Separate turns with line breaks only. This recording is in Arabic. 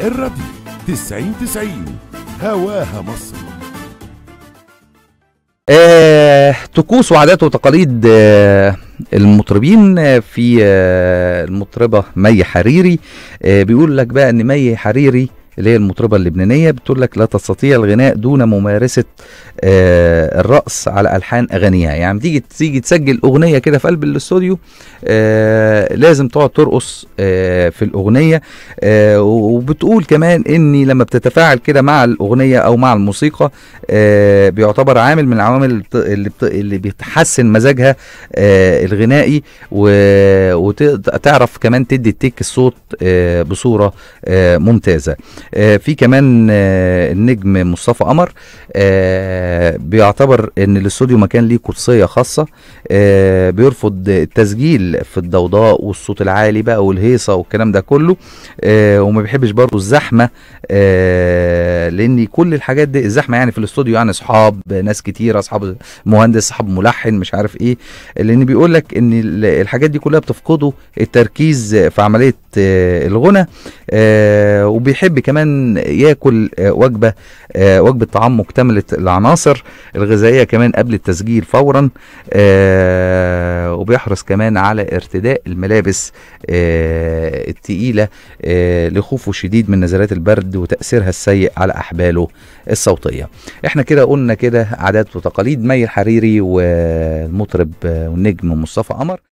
الراديو 90 90 هواها مصر آه، طقوس وعادات وتقاليد آه، المطربين آه، في آه، المطربة مي حريري آه، بيقول لك بقى ان مي حريري اللي هي المطربه اللبنانيه بتقول لك لا تستطيع الغناء دون ممارسه آه الرقص على الحان اغانيها يعني تيجي تيجي تسجل اغنيه كده في قلب الاستوديو آه لازم تقعد ترقص آه في الاغنيه آه وبتقول كمان اني لما بتتفاعل كده مع الاغنيه او مع الموسيقى آه بيعتبر عامل من العوامل اللي بت... اللي بتحسن مزاجها آه الغنائي وتعرف كمان تدي التيك الصوت آه بصوره آه ممتازه آه، في كمان آه، النجم مصطفى قمر آه، بيعتبر ان الاستوديو مكان ليه قدسيه خاصه بيرفض التسجيل في الضوضاء والصوت العالي بقى والهيصه والكلام ده كله وما بيحبش برضه الزحمه لان كل الحاجات دي الزحمه يعني في الاستوديو يعني اصحاب ناس كتير اصحاب مهندس اصحاب ملحن مش عارف ايه لان بيقول لك ان الحاجات دي كلها بتفقده التركيز في عمليه آه، الغنى آه، وبيحب كمان ياكل آه، وجبه وجبه طعام مكتمله العناصر الغذائيه كمان قبل التسجيل فورا وبيحرص كمان على ارتداء الملابس التقيله لخوفه الشديد من نزلات البرد وتاثيرها السيء على احباله الصوتيه احنا كده قلنا كده عادات وتقاليد مي الحريري والمطرب والنجم مصطفى قمر